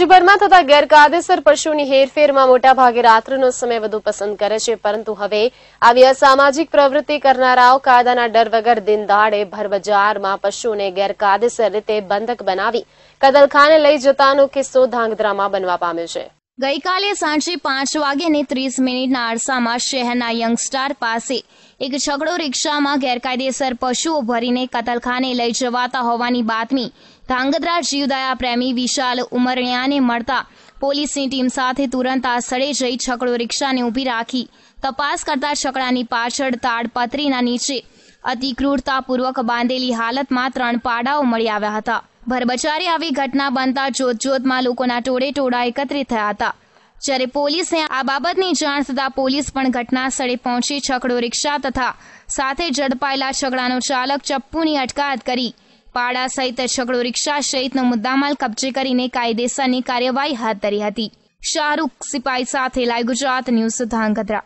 રાજ્યભરમાં થતા ગેરકાયદેસર પશુની હેરફેરમાં મોટા ભાગે રાત્રિનો સમય વધુ પસંદ કરે છે પરંતુ હવે આવી અસામાજિક પ્રવૃત્તિ કરનારાઓ કાયદાના ડર વગર દિન દાડે ભરબજારમાં પશુને ગેરકાયદેસર રીતે બંધક બનાવી કદલખાને લઈ જતાનો કિસ્સો ધાંગધ્રામાં બનવા પામ્યો છે ગઈકાલે સાંજે પાંચ ને ત્રીસ મિનિટના આરસામાં શહેરના યંગસ્ટાર પાસે એક છગડો રિક્ષામાં ગેરકાયદેસર પશુઓ ભરીને કતલખાને લઈ જવાતા હોવાની બાતમી ધાંગધ્રા જીવદયા પ્રેમી વિશાલ ઉમરણિયાને મળતા પોલીસની ટીમ સાથે તુરંત આ સ્થળે જઈ છકડો રિક્ષાને ઊભી રાખી તપાસ કરતા છકડાની પાછળ તાડપત્રીના નીચે અતિ ક્રૂરતાપૂર્વક બાંધેલી હાલતમાં ત્રણ પાડાઓ મળી આવ્યા હતા ભરબચારી આવી ઘટના બનતા જોતજોતમાં લોકોના ટોળે ટોળા એકત્રિત થયા હતા જ્યારે પોલીસે આ બાબતની જાણ થતાં પોલીસ પણ ઘટના સ્થળે પહોંચી છકડો રિક્ષા તથા સાથે ઝડપાયેલા છકડાનો ચાલક ચપ્પુની અટકાયત કરી પાડા સહિત છકડો રિક્ષા સહિતનો મુદ્દામાલ કબજે કરીને કાયદેસરની કાર્યવાહી હાથ ધરી હતી શાહરૂખ સિપાઈ સાથે લાઈ ગુજરાત ન્યૂઝ ધાંગધ્રા